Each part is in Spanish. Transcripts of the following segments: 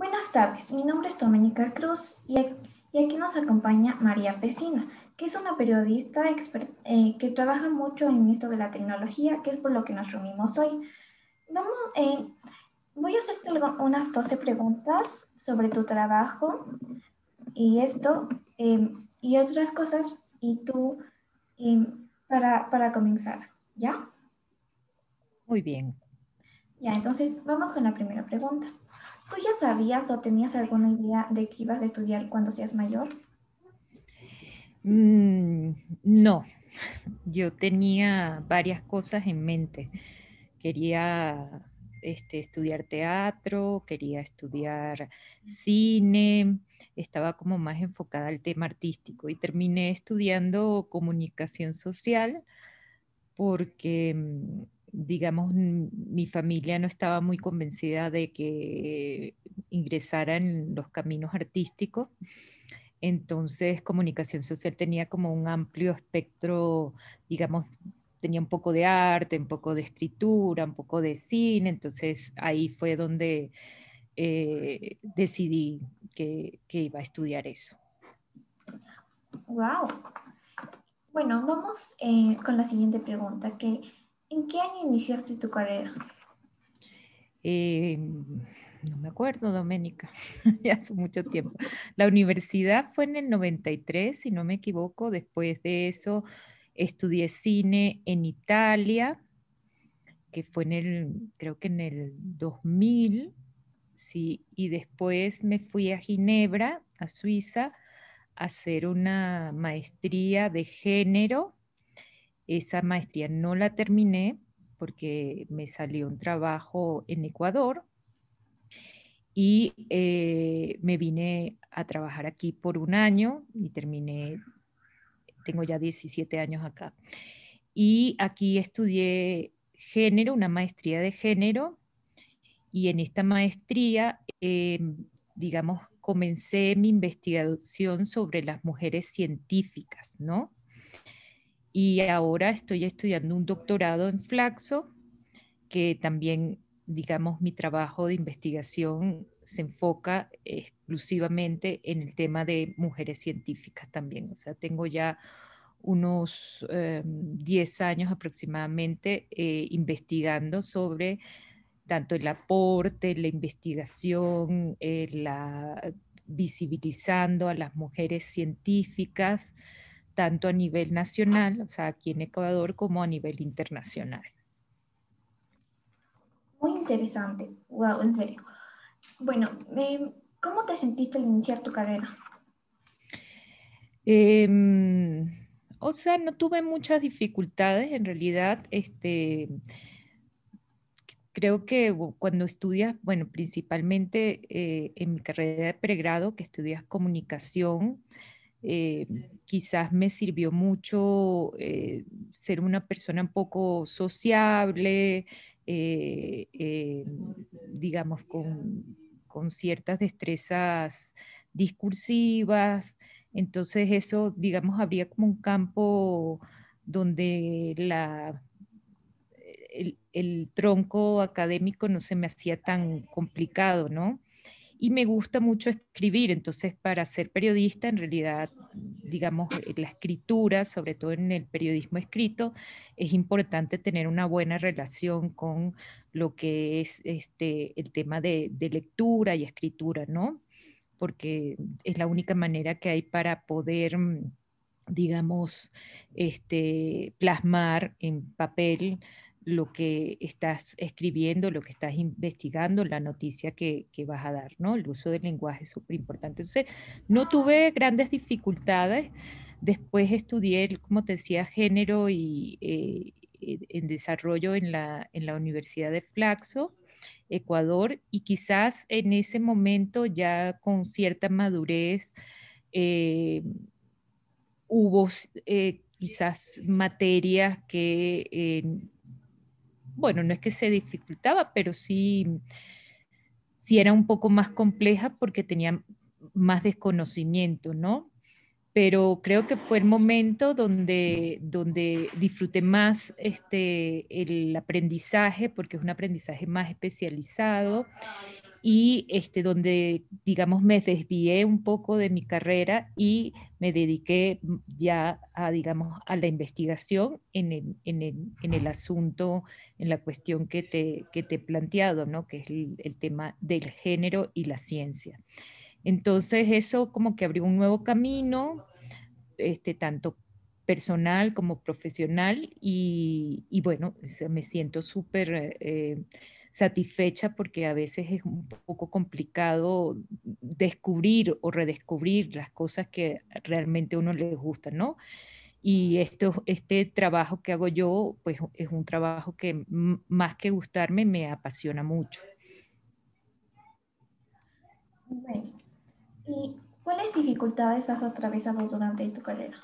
Buenas tardes, mi nombre es Doménica Cruz y aquí nos acompaña María Pesina, que es una periodista eh, que trabaja mucho en esto de la tecnología, que es por lo que nos reunimos hoy. Vamos, eh, voy a hacerte unas 12 preguntas sobre tu trabajo y esto em, y otras cosas y tú em, para, para comenzar, ¿ya? Muy bien. Ya, entonces vamos con la primera pregunta. ¿Tú ya sabías o tenías alguna idea de que ibas a estudiar cuando seas mayor? Mm, no, yo tenía varias cosas en mente. Quería este, estudiar teatro, quería estudiar cine, estaba como más enfocada al tema artístico y terminé estudiando comunicación social porque mm, digamos, mi familia no estaba muy convencida de que ingresara en los caminos artísticos. Entonces, comunicación social tenía como un amplio espectro, digamos, tenía un poco de arte, un poco de escritura, un poco de cine. Entonces, ahí fue donde eh, decidí que, iba a estudiar eso. ¡Wow! Bueno, vamos eh, con la siguiente pregunta, que ¿En qué año iniciaste tu carrera? Em, no me acuerdo, Doménica, ya hace mucho tiempo. La universidad fue en el 93, si no me equivoco. Después de eso estudié cine en Italia, que fue en el, creo que en el 2000, sí. Y después me fui a Ginebra, a Suiza, a hacer una maestría de género esa maestría no la terminé porque me salió un trabajo en Ecuador y eh, me vine a trabajar aquí por un año y terminé, tengo ya 17 años acá. Y aquí estudié género, una maestría de género, y en esta maestría, eh, digamos, comencé mi investigación sobre las mujeres científicas, ¿no? y ahora estoy estudiando un doctorado en Flaxo, que también, digamos, mi trabajo de investigación se enfoca exclusivamente en el tema de mujeres científicas también. O sea, tengo ya unos 10 eh, años aproximadamente eh, investigando sobre tanto el aporte, la investigación, eh, la, visibilizando a las mujeres científicas, tanto a nivel nacional, o sea, aquí en Ecuador, como a nivel internacional. Muy interesante, wow, en serio. Bueno, eh, ¿cómo te sentiste al iniciar tu carrera? Em, o sea, no tuve muchas dificultades, en realidad, este, creo que cuando estudias, bueno, principalmente eh, en mi carrera de pregrado, que estudias comunicación, eh, quizás me sirvió mucho eh, ser una persona un poco sociable, eh, digamos, con, ciertas destrezas discursivas. Entonces eso, digamos, habría como un campo donde la, el tronco académico no se me hacía tan complicado, ¿no? y me gusta mucho escribir. Entonces, para ser periodista, en realidad, digamos, eh, la escritura, sobre todo en el periodismo escrito, es importante tener una buena relación con lo que es este, el tema de, lectura y escritura, ¿no? Porque es la única manera que hay para poder mm, digamos, este, plasmar en papel lo que estás escribiendo, lo que estás investigando, la noticia que, vas a dar, ¿no? El uso del lenguaje es súper importante. Entonces, no tuve grandes dificultades. Después estudié, como te decía, género y eh, e, en desarrollo en la, Universidad de Flaxo, Ecuador, y quizás en ese momento ya con cierta madurez eh, hubo eh, quizás materias que bueno, no es que se dificultaba, pero sí, sí era un poco más compleja porque tenía más desconocimiento, ¿no? Pero creo que fue el momento donde, donde disfruté más este, el aprendizaje, porque es un aprendizaje más especializado y este, donde, digamos, me desvié un poco de mi carrera y me dediqué ya a, digamos, a la investigación en el, asunto, en la cuestión que te, que te he planteado, ¿no? que es el, tema del género y la ciencia. Entonces eso como que abrió un nuevo camino, este, tanto personal como profesional, y, y bueno, me siento súper... Eh, satisfecha porque a veces es un poco complicado descubrir o redescubrir las cosas que realmente a uno le gusta, ¿no? Y esto, este trabajo que hago yo, pues es un trabajo que más que gustarme, me apasiona mucho. ¿Y cuáles dificultades has atravesado durante tu carrera?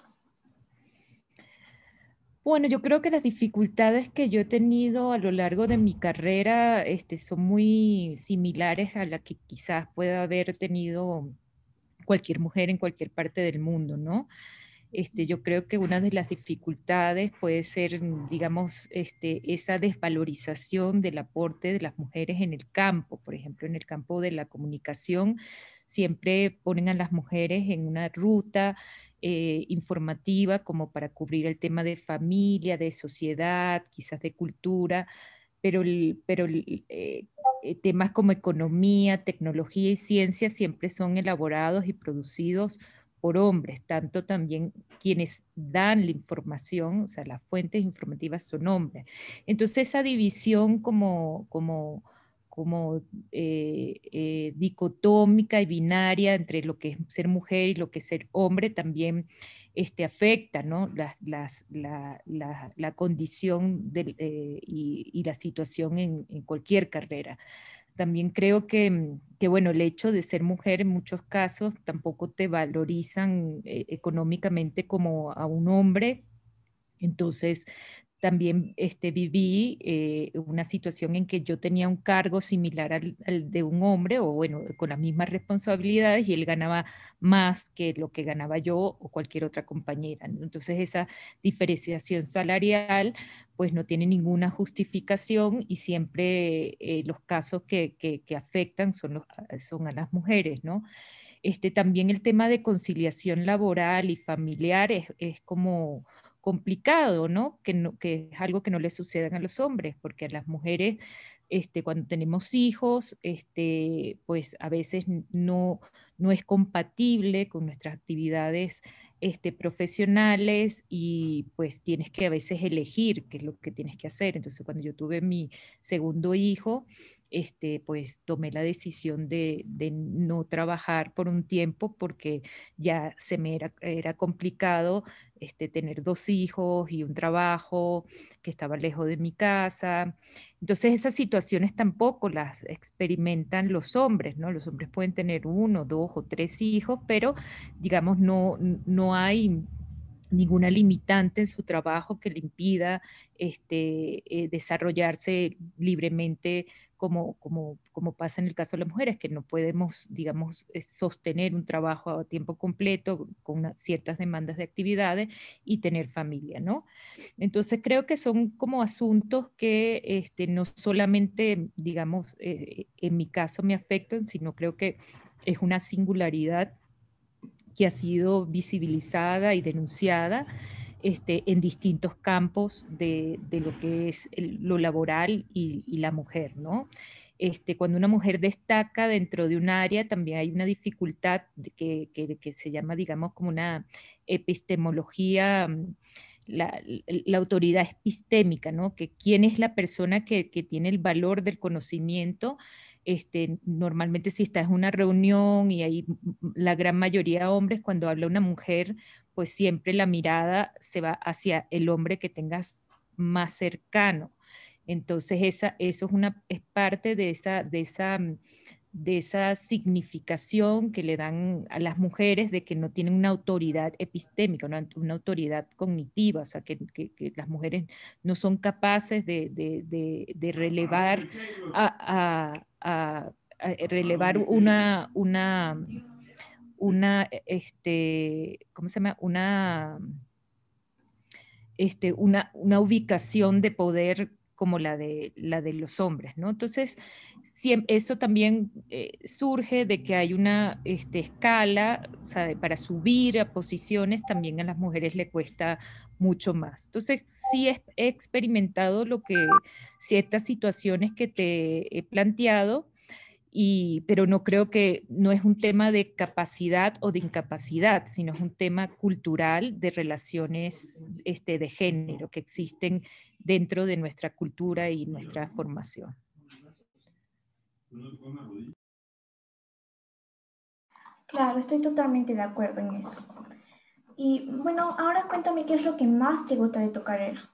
Bueno, yo creo que las dificultades que yo he tenido a lo largo de mi carrera este, son muy similares a las que quizás pueda haber tenido cualquier mujer en cualquier parte del mundo, ¿no? Este, yo creo que una de las dificultades puede ser, digamos, este, esa desvalorización del aporte de las mujeres en el campo. Por ejemplo, en el campo de la comunicación, siempre ponen a las mujeres en una ruta eh, informativa como para cubrir el tema de familia, de sociedad, quizás de cultura, pero, pero eh, eh, temas como economía, tecnología y ciencia siempre son elaborados y producidos por hombres, tanto también quienes dan la información, o sea, las fuentes informativas son hombres. Entonces esa división como, como como eh, eh, dicotómica y binaria entre lo que es ser mujer y lo que es ser hombre también este, afecta la, condición eh, y, la situación en, cualquier carrera. También creo que, mm, que, bueno, el hecho de ser mujer en muchos casos tampoco te valorizan económicamente como a un hombre, entonces también este, viví eh, una situación en que yo tenía un cargo similar al, de un hombre o bueno, con las mismas responsabilidades y él ganaba más que lo que ganaba yo o cualquier otra compañera. Entonces esa diferenciación salarial pues no tiene ninguna justificación y siempre eh, los casos que, afectan son, los, son a las mujeres, ¿no? Este, también el tema de conciliación laboral y familiar es, es como complicado, ¿no? Que, ¿no? que es algo que no le sucedan a los hombres, porque a las mujeres, este, cuando tenemos hijos, este, pues a veces no, no es compatible con nuestras actividades este, profesionales y pues tienes que a veces elegir qué es lo que tienes que hacer. Entonces, cuando yo tuve mi segundo hijo, este, pues tomé la decisión de, no trabajar por un tiempo porque ya se me era, complicado este, tener dos hijos y un trabajo que estaba lejos de mi casa. Entonces esas situaciones tampoco las experimentan los hombres, ¿no? Los hombres pueden tener uno, dos o tres hijos, pero digamos no, no hay ninguna limitante en su trabajo que le impida este, eh, desarrollarse libremente como, pasa en el caso de las mujeres, que no podemos, digamos, eh, sostener un trabajo a tiempo completo con ciertas demandas de actividades y tener familia, ¿no? Entonces creo que son como asuntos que este, no solamente, digamos, eh, en mi caso me afectan, sino creo que es una singularidad que ha sido visibilizada y denunciada este, en distintos campos de, lo que es lo laboral y, la mujer, ¿no? Este, cuando una mujer destaca dentro de un área, también hay una dificultad que, que, se llama, digamos, como una epistemología, mm, la, autoridad epistémica, ¿no? Que quién es la persona que, que tiene el valor del conocimiento este, normalmente si estás en una reunión y hay la gran mayoría de hombres, cuando habla una mujer, pues siempre la mirada se va hacia el hombre que tengas más cercano. Entonces esa, eso es, una, es parte de esa, de, esa, mm, de esa significación que le dan a las mujeres de que no tienen una autoridad epistémica, una, una autoridad cognitiva, o sea, que, que, las mujeres no son capaces de, de, de, relevar a a, ah, relevar una, una, una, este, ¿cómo se llama? Una, este, una, una ubicación de poder como la de, la de los hombres, ¿no? Entonces, eso también eh, surge de que hay una este, escala, para subir a posiciones también a las mujeres le cuesta mucho más. Entonces, sí he, experimentado lo que ciertas situaciones que te he planteado, y, pero no creo que no es un tema de capacidad o de incapacidad, sino es un tema cultural de relaciones este, de género que existen dentro de nuestra cultura y nuestra formación. Claro, estoy totalmente de acuerdo en eso. Y bueno, ahora cuéntame qué es lo que más te gusta de tu carrera.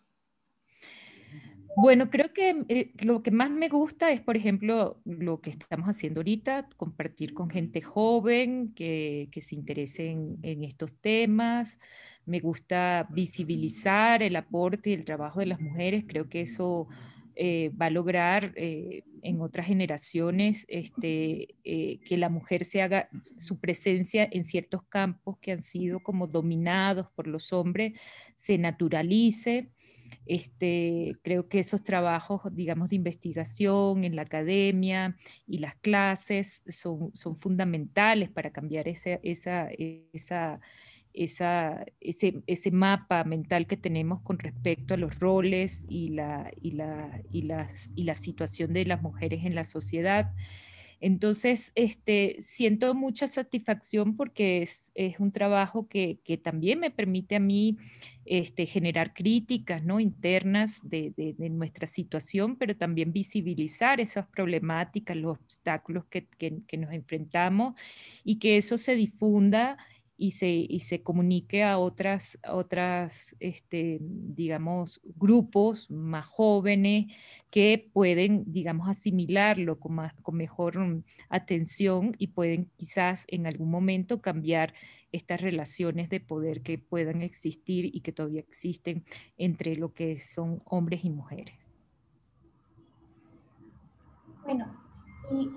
Bueno, creo que eh, lo que más me gusta es, por ejemplo, lo que estamos haciendo ahorita, compartir con gente joven que, se interese en, estos temas. Me gusta visibilizar el aporte y el trabajo de las mujeres. Creo que eso eh, va a lograr eh, en otras generaciones este, eh, que la mujer se haga su presencia en ciertos campos que han sido como dominados por los hombres, se naturalice. Este, creo que esos trabajos, digamos, de investigación en la academia y las clases son, fundamentales para cambiar esa, esa, esa ese, mapa mental que tenemos con respecto a los roles y la, situación de las mujeres en la sociedad. Entonces, este, siento mucha satisfacción porque es, un trabajo que, también me permite a mí este, generar críticas ¿no? internas de, nuestra situación, pero también visibilizar esas problemáticas, los obstáculos que nos enfrentamos y que eso se difunda y se, y se comunique a otras, otras este, digamos, grupos más jóvenes que pueden, digamos, asimilarlo con, con mejor mm, atención y pueden quizás en algún momento cambiar estas relaciones de poder que puedan existir y que todavía existen entre lo que son hombres y mujeres. Bueno, y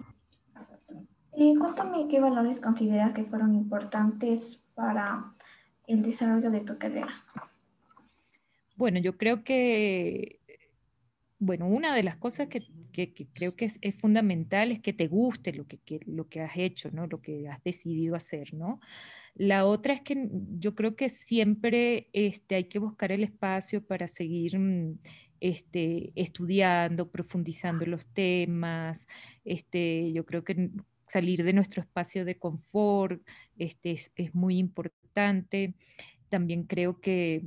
eh, cuéntame qué valores consideras que fueron importantes para el desarrollo de tu carrera. Bueno, yo creo que, bueno, una de las cosas que, creo que es, fundamental es que te guste lo que, lo que has hecho, ¿no? Lo que has decidido hacer, ¿no? La otra es que yo creo que siempre este, hay que buscar el espacio para seguir... Mm, este, estudiando, profundizando los temas. Este, yo creo que salir de nuestro espacio de confort este, es, muy importante. También creo que,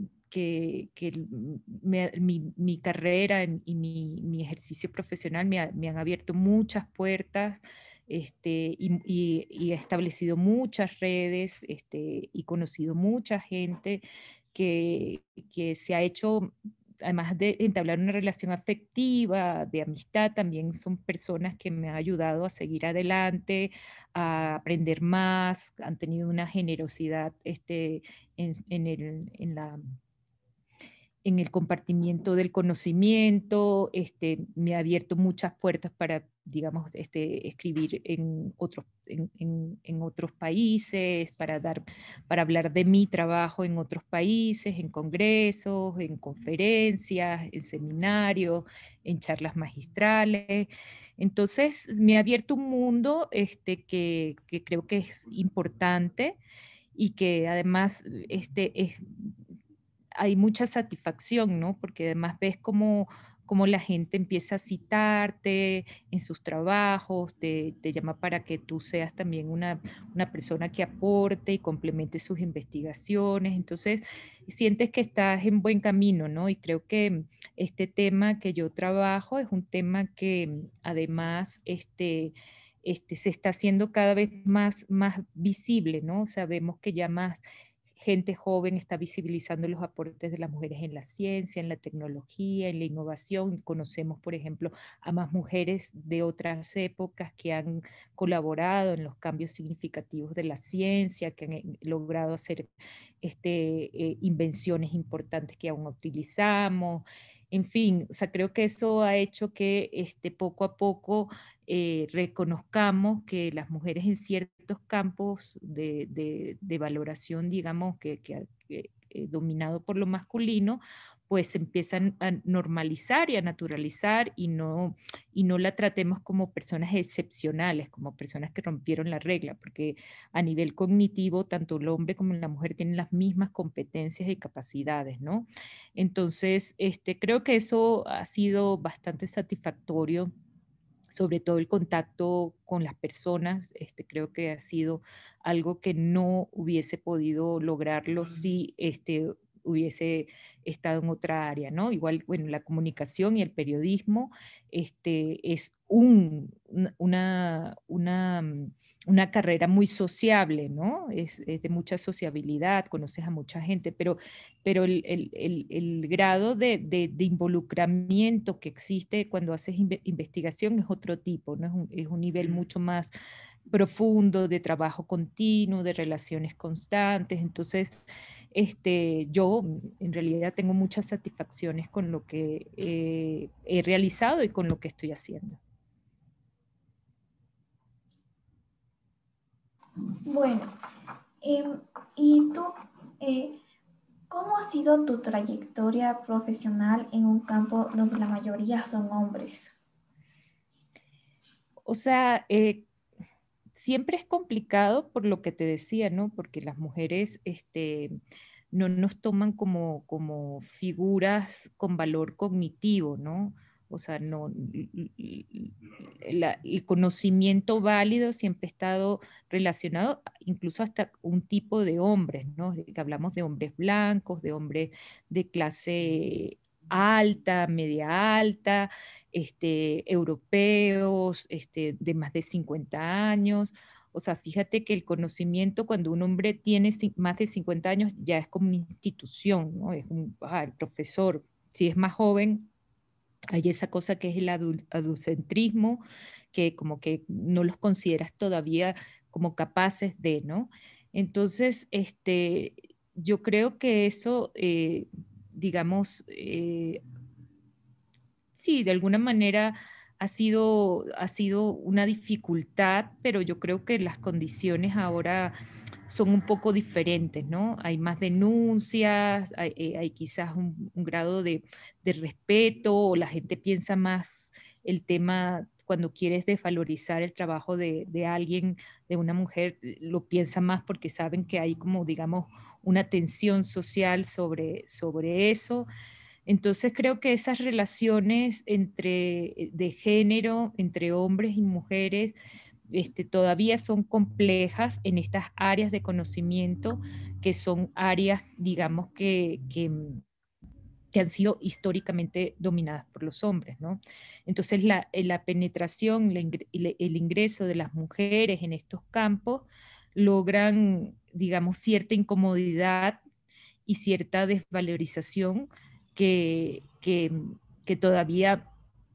mi, carrera y mi, ejercicio profesional me, han abierto muchas puertas este, y, he establecido muchas redes este, y conocido mucha gente que se ha hecho además de entablar una relación afectiva, de amistad, también son personas que me han ayudado a seguir adelante, a aprender más, han tenido una generosidad este, en, el, compartimiento del conocimiento, este, me ha abierto muchas puertas para digamos, este, escribir en, otros en, otros países, para, dar, para hablar de mi trabajo en otros países, en congresos, en conferencias, en seminarios, en charlas magistrales. Entonces, me ha abierto un mundo este, que, creo que es importante y que además este, hay mucha satisfacción, ¿no? Porque además ves como como la gente empieza a citarte en sus trabajos, te, llama para que tú seas también una, una, persona que aporte y complemente sus investigaciones. Entonces, sientes que estás en buen camino, ¿no? Y creo que este tema que yo trabajo es un tema que además este, este, se está haciendo cada vez más, más visible, ¿no? Sabemos que ya más gente joven está visibilizando los aportes de las mujeres en la ciencia, en la tecnología, en la innovación. Conocemos, por ejemplo, a más mujeres de otras épocas que han colaborado en los cambios significativos de la ciencia, que han eh, logrado hacer este, eh, invenciones importantes que aún utilizamos. En fin, o sea, creo que eso ha hecho que este, poco a poco eh, reconozcamos que las mujeres en ciertos campos de, valoración, digamos, que, eh, dominado por lo masculino, pues empiezan a normalizar y a naturalizar y no, y no la tratemos como personas excepcionales, como personas que rompieron la regla, porque a nivel cognitivo, tanto el hombre como la mujer tienen las mismas competencias y capacidades, ¿no? Entonces, este, creo que eso ha sido bastante satisfactorio sobre todo el contacto con las personas, este, creo que ha sido algo que no hubiese podido lograrlo si este, hubiese estado en otra área, ¿no? Igual, bueno, la comunicación y el periodismo este, es un, una, mm, una, carrera muy sociable, ¿no? Es, de mucha sociabilidad, conoces a mucha gente, pero, pero el, grado de, involucramiento que existe cuando haces investigación es otro tipo, ¿no? Es un, es un nivel mucho más profundo de trabajo continuo, de relaciones constantes, entonces este, yo en realidad tengo muchas satisfacciones con lo que eh, he realizado y con lo que estoy haciendo. Bueno, em, ¿y tú eh, cómo ha sido tu trayectoria profesional en un campo donde la mayoría son hombres? O sea, eh, siempre es complicado por lo que te decía, ¿no? Porque las mujeres este, no nos toman como, como figuras con valor cognitivo, ¿no? O sea, no, el conocimiento válido siempre ha estado relacionado incluso hasta un tipo de hombres, ¿no? Que hablamos de hombres blancos, de hombres de clase alta, media alta, este, europeos este, de más de 50 años. O sea, fíjate que el conocimiento cuando un hombre tiene más de 50 años ya es como una institución, ¿no? Es un ah, el profesor. Si es más joven, hay esa cosa que es el adulcentrismo, que como que no los consideras todavía como capaces de, ¿no? Entonces, este, yo creo que eso, eh, digamos, eh, sí, de alguna manera ha sido, ha sido una dificultad, pero yo creo que las condiciones ahora son un poco diferentes, ¿no? Hay más denuncias, hay, eh, quizás un, grado de, respeto, o la gente piensa más el tema cuando quieres desvalorizar el trabajo de, alguien, de una mujer, lo piensa más porque saben que hay como, digamos, una tensión social sobre, sobre eso. Entonces creo que esas relaciones eh, de género entre hombres y mujeres este, todavía son complejas en estas áreas de conocimiento que son áreas, digamos, que, que, mm, han sido históricamente dominadas por los hombres. Entonces la, eh, penetración, el ingreso de las mujeres en estos campos logran, digamos, cierta incomodidad y cierta desvalorización que, todavía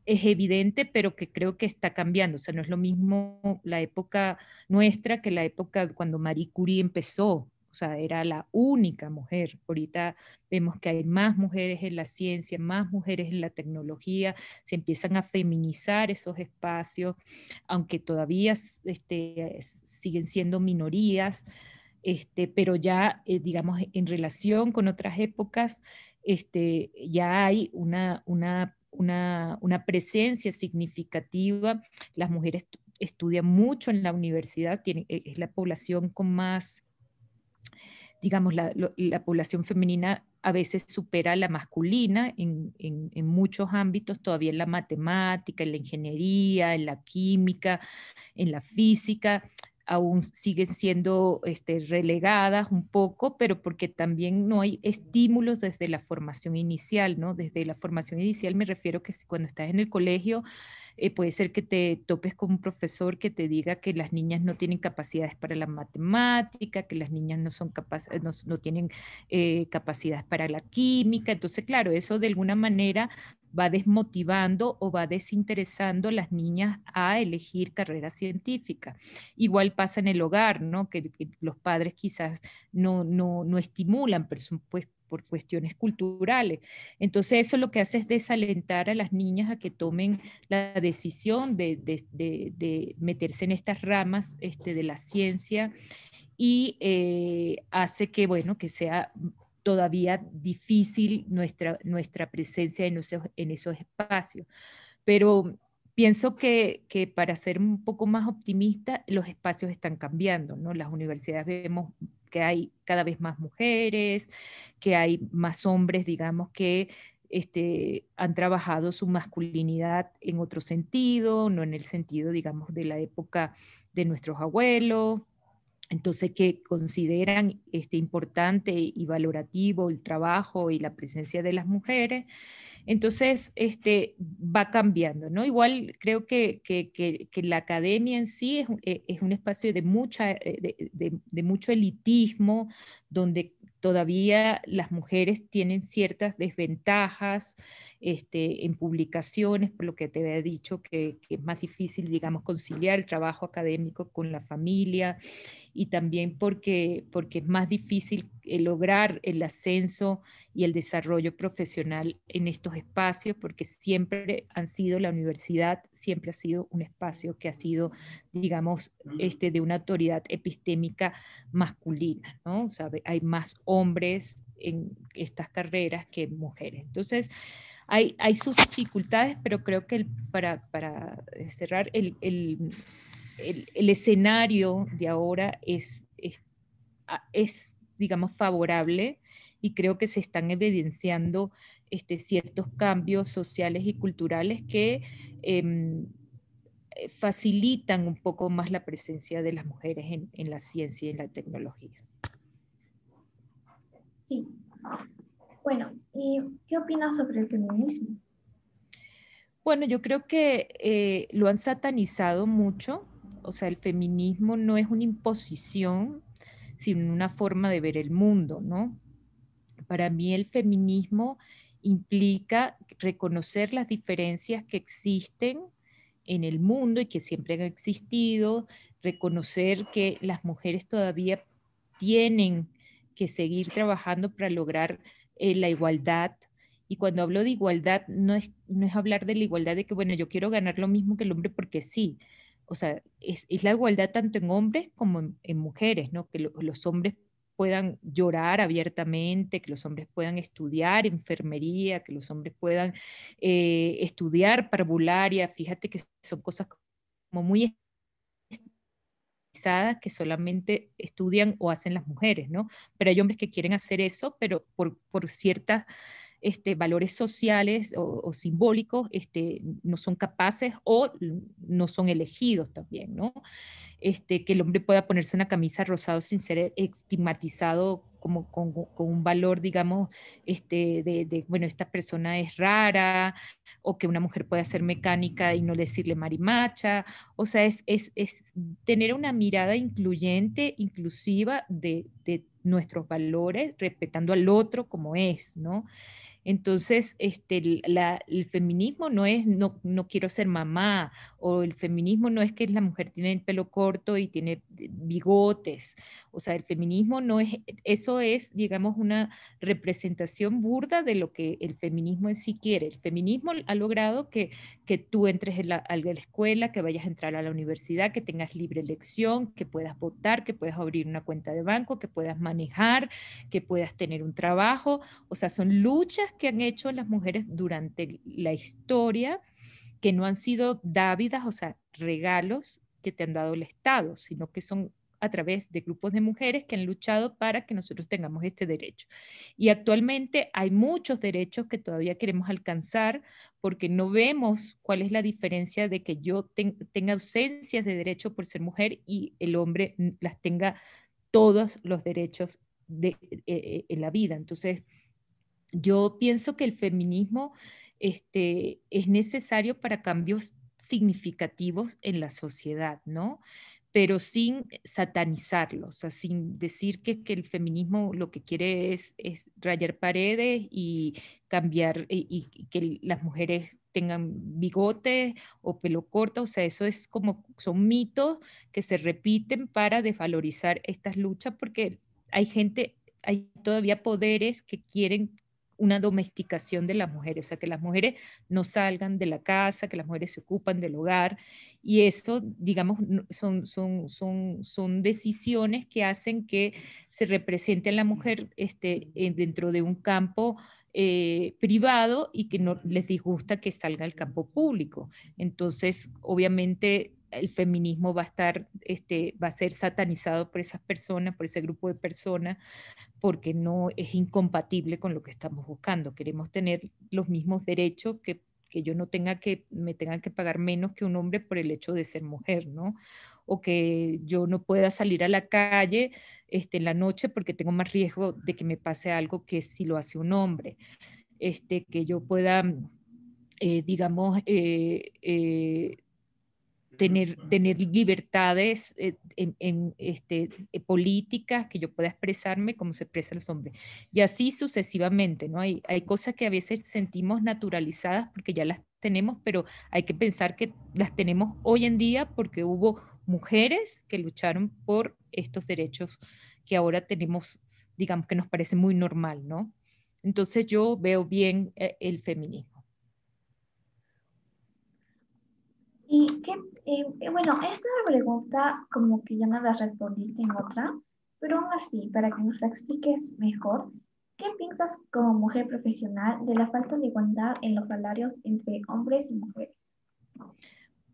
es evidente, pero que creo que está cambiando. O sea, no es lo mismo la época nuestra que la época cuando Marie Curie empezó. O sea, era la única mujer. Ahorita vemos que hay más mujeres en la ciencia, más mujeres en la tecnología, se empiezan a feminizar esos espacios, aunque todavía este, siguen siendo minorías, este, pero ya, eh, digamos, en relación con otras épocas, este, ya hay una, presencia significativa. Las mujeres estudian mucho en la universidad, e-, es la población con más, digamos, la, población femenina a veces supera a la masculina en, muchos ámbitos, todavía en la matemática, en la ingeniería, en la química, en la física aún siguen siendo este, relegadas un poco, pero porque también no hay estímulos desde la formación inicial, ¿no? Desde la formación inicial me refiero que cuando estás en el colegio eh, puede ser que te topes con un profesor que te diga que las niñas no tienen capacidades para la matemática, que las niñas no, son capaces, eh, no, tienen eh, capacidades para la química. Entonces, claro, eso de alguna manera va desmotivando o va desinteresando a las niñas a elegir carrera científica. Igual pasa en el hogar, ¿no? Que, los padres quizás no, no, estimulan, son pues, por cuestiones culturales. Entonces eso lo que hace es desalentar a las niñas a que tomen la decisión de, meterse en estas ramas este, de la ciencia y eh, hace que, bueno, que sea todavía difícil nuestra, nuestra presencia en esos, en esos espacios. Pero pienso que, que, para ser un poco más optimista, los espacios están cambiando, ¿no? Las universidades vemos que hay cada vez más mujeres, que hay más hombres, digamos, que este, han trabajado su masculinidad en otro sentido, no en el sentido, digamos, de la época de nuestros abuelos. Entonces, que consideran este, importante y valorativo el trabajo y la presencia de las mujeres. Entonces, este, va cambiando, ¿no? Igual creo que, que, la academia en sí es, un e, espacio de, mucha, eh, de mucho elitismo, donde todavía las mujeres tienen ciertas desventajas este, en publicaciones, por lo que te había dicho que, es más difícil, digamos, conciliar el trabajo académico con la familia y también porque, porque es más difícil eh, lograr el ascenso y el desarrollo profesional en estos espacios, porque siempre han sido, la universidad siempre ha sido un espacio que ha sido, digamos, este, de una autoridad epistémica masculina, ¿no? O sea, hay más hombres en estas carreras que mujeres. Entonces, hay, sus dificultades, pero creo que para, eh, cerrar, el, escenario de ahora ah, es, digamos, favorable y creo que se están evidenciando este, ciertos cambios sociales y culturales que... Em, eh, facilitan un poco más la presencia de las mujeres en, en la ciencia y en la tecnología. Sí, bueno, ¿y qué opinas sobre el feminismo? Bueno, yo creo que eh, lo han satanizado mucho, o sea, el feminismo no es una imposición, sino una forma de ver el mundo, ¿no? Para mí el feminismo implica reconocer las diferencias que existen en el mundo y que siempre han existido, reconocer que las mujeres todavía tienen que seguir trabajando para lograr eh, la igualdad. Y cuando hablo de igualdad, no es, no es hablar de la igualdad de que, bueno, yo quiero ganar lo mismo que el hombre porque sí. O sea, es, la igualdad tanto en hombres como en, mujeres, ¿no? Que los hombres puedan llorar abiertamente, que los hombres puedan estudiar enfermería, que los hombres puedan eh, estudiar parvularia. Fíjate que son cosas como muy que solamente estudian o hacen las mujeres, ¿no? Pero hay hombres que quieren hacer eso, pero por, por ciertas este, valores sociales o, simbólicos este, no son capaces o no son elegidos también, ¿no? Este, que el hombre pueda ponerse una camisa rosada sin ser estigmatizado como con, un valor, digamos, este, de, de, bueno, esta persona es rara, o que una mujer pueda ser mecánica y no decirle marimacha. O sea, es, es, es tener una mirada incluyente, inclusiva de, de nuestros valores, respetando al otro como es, ¿no? Entonces, este, el feminismo no es no, no quiero ser mamá o el feminismo no es que la mujer tiene el pelo corto y tiene eh, bigotes. O sea, el feminismo no es, eso es, digamos, una representación burda de lo que el feminismo en sí quiere. El feminismo ha logrado que, que tú entres en la, a la escuela, que vayas a entrar a la universidad, que tengas libre elección, que puedas votar, que puedas abrir una cuenta de banco, que puedas manejar, que puedas tener un trabajo. O sea, son luchas que han hecho las mujeres durante la historia, que no han sido dávidas, o sea, regalos que te han dado el Estado, sino que son a través de grupos de mujeres que han luchado para que nosotros tengamos este derecho. Y actualmente hay muchos derechos que todavía queremos alcanzar porque no vemos cuál es la diferencia de que yo tenga ausencias de derecho por ser mujer y el hombre las tenga todos los derechos eh, eh, en la vida. Entonces, yo pienso que el feminismo este, es necesario para cambios significativos en la sociedad, ¿no? Pero sin satanizarlo, o sea, sin decir que, que el feminismo lo que quiere es, rayar paredes y cambiar y, y, que las mujeres tengan bigote o pelo corto, o sea, eso es como, son mitos que se repiten para desvalorizar estas luchas porque hay gente, hay todavía poderes que quieren una domesticación de las mujeres, o sea, que las mujeres no salgan de la casa, que las mujeres se ocupan del hogar, y eso, digamos, son, son, son, decisiones que hacen que se represente a la mujer este, dentro de un campo eh, privado y que no les disgusta que salga al campo público. Entonces, obviamente, el feminismo va a estar, este, va a ser satanizado por esas personas, por ese grupo de personas, porque no es incompatible con lo que estamos buscando. Queremos tener los mismos derechos que yo no tenga que, me tengan que pagar menos que un hombre por el hecho de ser mujer, ¿no? O que yo no pueda salir a la calle este, en la noche porque tengo más riesgo de que me pase algo que si lo hace un hombre. Este, que yo pueda, eh, digamos, eh, eh, tener, tener libertades eh, en, este, eh, políticas, que yo pueda expresarme como se expresan los hombres. Y así sucesivamente, ¿no? Hay, hay cosas que a veces sentimos naturalizadas porque ya las tenemos, pero hay que pensar que las tenemos hoy en día porque hubo mujeres que lucharon por estos derechos que ahora tenemos, digamos que nos parece muy normal, ¿no? Entonces yo veo bien eh, el feminismo. Eh, eh, bueno, esta pregunta como que ya no la respondiste en otra, pero aún así, para que nos la expliques mejor, ¿qué piensas como mujer profesional de la falta de igualdad en los salarios entre hombres y mujeres?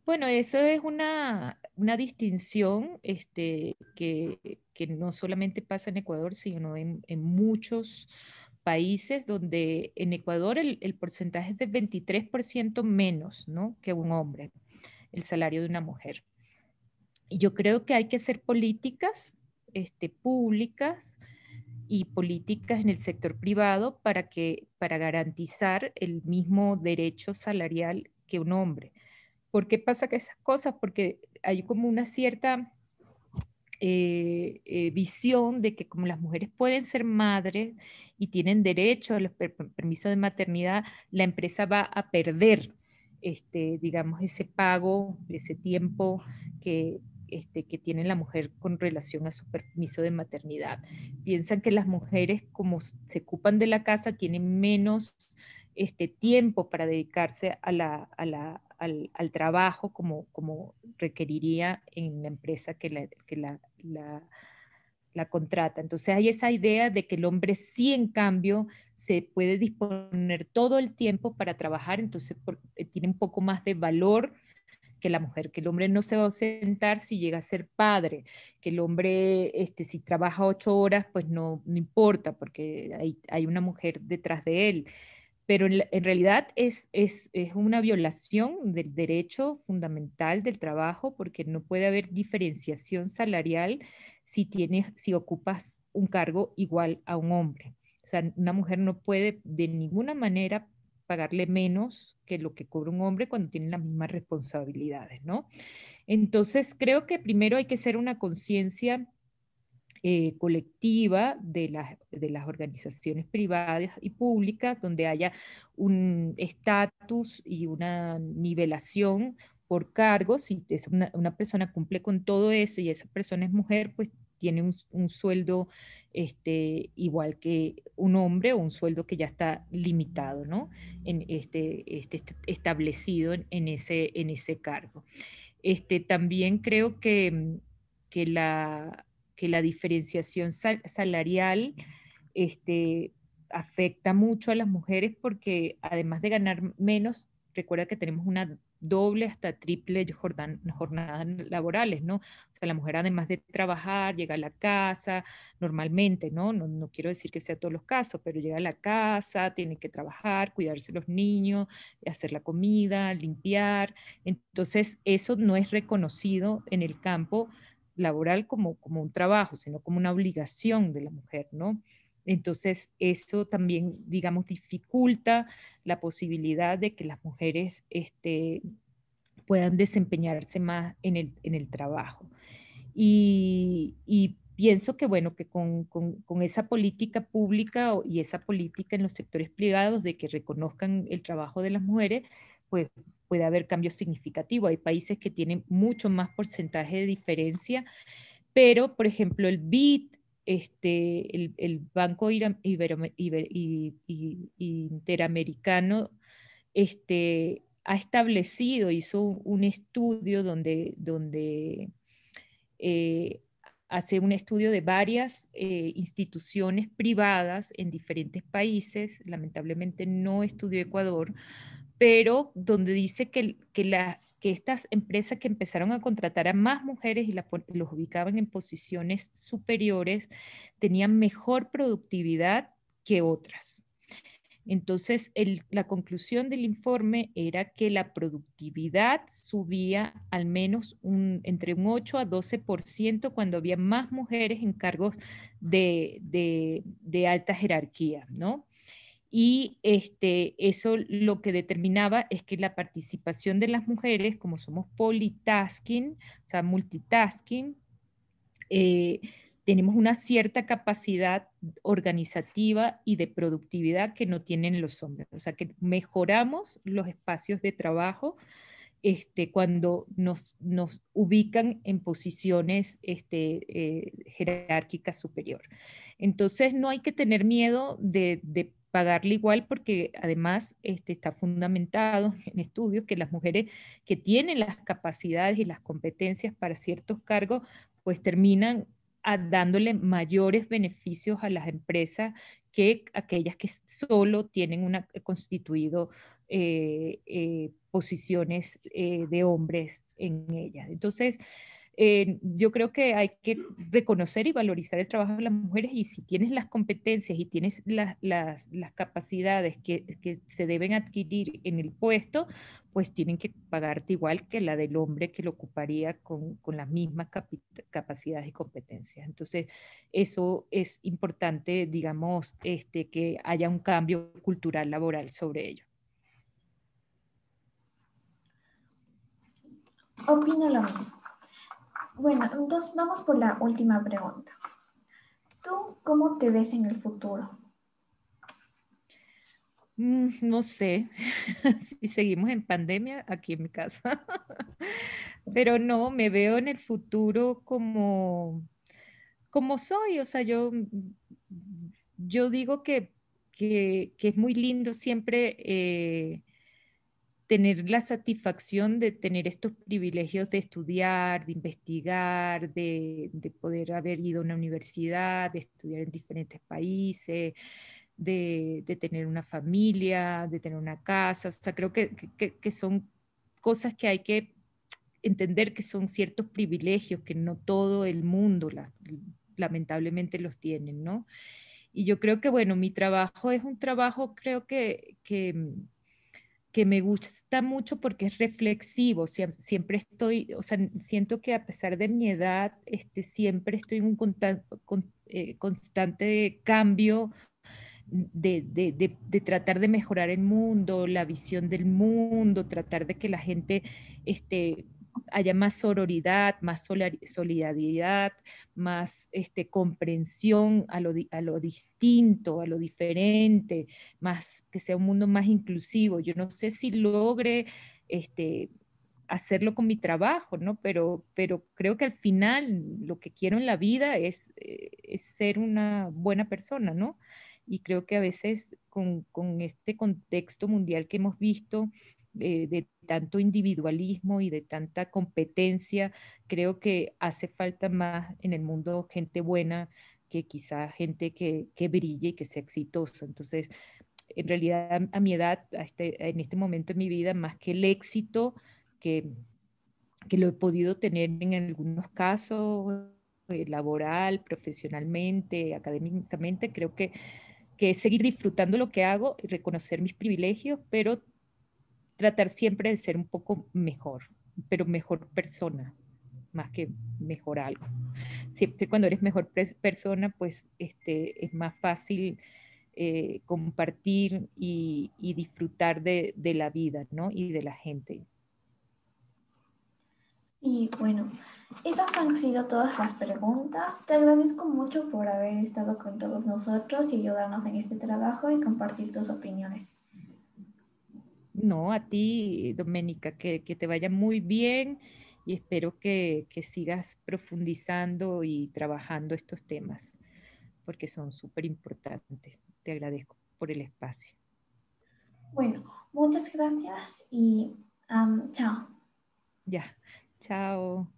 Bueno, eso es una, distinción este, que, no solamente pasa en Ecuador, sino en, en muchos países donde en Ecuador el, porcentaje es de 23% menos que un hombre el salario de una mujer. Y yo creo que hay que hacer políticas este, públicas y políticas en el sector privado para, que, para garantizar el mismo derecho salarial que un hombre. ¿Por qué pasa que esas cosas? Porque hay como una cierta eh, eh, visión de que como las mujeres pueden ser madres y tienen derecho a los permisos de maternidad, la empresa va a perder este, digamos, ese pago, ese tiempo que, este, que tiene la mujer con relación a su permiso de maternidad. Piensan que las mujeres, como se ocupan de la casa, tienen menos este, tiempo para dedicarse a la, al, al, trabajo como, como requeriría en la empresa que la, que la la contrata. Entonces hay esa idea de que el hombre sí, en cambio, se puede disponer todo el tiempo para trabajar, entonces eh, tiene un poco más de valor que la mujer, que el hombre no se va a ausentar si llega a ser padre, que el hombre, este, si trabaja ocho horas, pues no, no importa, porque hay, hay, una mujer detrás de él. Pero en, realidad es, es, es, una violación del derecho fundamental del trabajo, porque no puede haber diferenciación salarial si, tienes, si ocupas un cargo igual a un hombre. O sea, una mujer no puede de ninguna manera pagarle menos que lo que cobra un hombre cuando tiene las mismas responsabilidades, ¿no? Entonces, creo que primero hay que ser una conciencia eh, colectiva de las, de las organizaciones privadas y públicas, donde haya un estatus y una nivelación por cargo, si es una, persona cumple con todo eso y esa persona es mujer, pues tiene un, sueldo este, igual que un hombre o un sueldo que ya está limitado, ¿no? En este, este, establecido en, ese, en ese cargo. Este, también creo que, mm, la, que la diferenciación salarial este, afecta mucho a las mujeres porque además de ganar menos, recuerda que tenemos una doble hasta triple jornadas laborales, ¿no? O sea, la mujer además de trabajar, llega a la casa, normalmente, ¿no? ¿no? quiero decir que sea todos los casos, pero llega a la casa, tiene que trabajar, cuidarse los niños, hacer la comida, limpiar. Entonces, eso no es reconocido en el campo laboral como, como un trabajo, sino como una obligación de la mujer, ¿no? Entonces, eso también, digamos, dificulta la posibilidad de que las mujeres este, puedan desempeñarse más en el, trabajo. Y, pienso que, bueno, que con, con, esa política pública y esa política en los sectores privados de que reconozcan el trabajo de las mujeres, pues puede haber cambios significativos. Hay países que tienen mucho más porcentaje de diferencia, pero, por ejemplo, el bit este, el, Banco Interamericano este, ha establecido, hizo un, estudio donde, eh, hace un estudio de varias eh, instituciones privadas en diferentes países, lamentablemente no estudió Ecuador, pero donde dice que, que la, que estas empresas que empezaron a contratar a más mujeres y los ubicaban en posiciones superiores tenían mejor productividad que otras. Entonces, la conclusión del informe era que la productividad subía al menos un, entre un 8 a 12% cuando había más mujeres en cargos de, de alta jerarquía, ¿no? y este, eso lo que determinaba es que la participación de las mujeres, como somos politasking, o sea, multitasking, eh, tenemos una cierta capacidad organizativa y de productividad que no tienen los hombres. O sea, que mejoramos los espacios de trabajo este, cuando nos, nos ubican en posiciones este, eh, jerárquicas superior. Entonces, no hay que tener miedo de, de pagarle igual porque además este, está fundamentado en estudios que las mujeres que tienen las capacidades y las competencias para ciertos cargos, pues terminan ah, dándole mayores beneficios a las empresas que aquellas que solo tienen una, eh, constituido eh, eh, posiciones de hombres en ellas. Entonces, eh, yo creo que hay que reconocer y valorizar el trabajo de las mujeres y si tienes las competencias y tienes las, capacidades que, se deben adquirir en el puesto, pues tienen que pagarte igual que la del hombre que lo ocuparía con, las mismas capacidades y competencias. Entonces, eso es importante, digamos, este, que haya un cambio cultural laboral sobre ello. Opino bueno, entonces vamos por la última pregunta. ¿Tú cómo te ves en el futuro? Mm, no sé si seguimos en pandemia aquí en mi casa, pero no, me veo en el futuro como, como soy. O sea, yo, yo digo que, que, es muy lindo siempre eh, tener la satisfacción de tener estos privilegios de estudiar, de investigar, de, de, poder haber ido a una universidad, de estudiar en diferentes países, de, de tener una familia, de tener una casa. O sea, creo que, que, son cosas que hay que entender que son ciertos privilegios que no todo el mundo lamentablemente los tiene, ¿no? Y yo creo que, bueno, mi trabajo es un trabajo, creo que, que que me gusta mucho porque es reflexivo, siempre estoy, o sea, siento que a pesar de mi edad, este, siempre estoy en un eh, constante cambio de, de, de, tratar de mejorar el mundo, la visión del mundo, tratar de que la gente este, haya más sororidad, más solidaridad, más este, comprensión a lo, distinto, a lo diferente, más que sea un mundo más inclusivo. Yo no sé si logre este, hacerlo con mi trabajo, ¿no? Pero, pero creo que al final lo que quiero en la vida es, eh, ser una buena persona, ¿no? Y creo que a veces con este contexto mundial que hemos visto, de tanto individualismo y de tanta competencia, creo que hace falta más en el mundo gente buena que quizá gente que, brille y que sea exitosa. Entonces, en realidad a mi edad, a este, en este momento de mi vida, más que el éxito que, lo he podido tener en algunos casos, eh, laboral, profesionalmente, académicamente, creo que, que es seguir disfrutando lo que hago y reconocer mis privilegios, pero tratar siempre de ser un poco mejor, pero mejor persona, más que mejor algo. Siempre cuando eres mejor persona, pues este, es más fácil eh, compartir y, disfrutar de, de, la vida, ¿no? Y de la gente. Y bueno, esas han sido todas las preguntas. Te agradezco mucho por haber estado con todos nosotros y ayudarnos en este trabajo y compartir tus opiniones. No, a ti, Doménica, que, te vaya muy bien y espero que, sigas profundizando y trabajando estos temas, porque son súper importantes. Te agradezco por el espacio. Bueno, muchas gracias y chao. Ya, chao.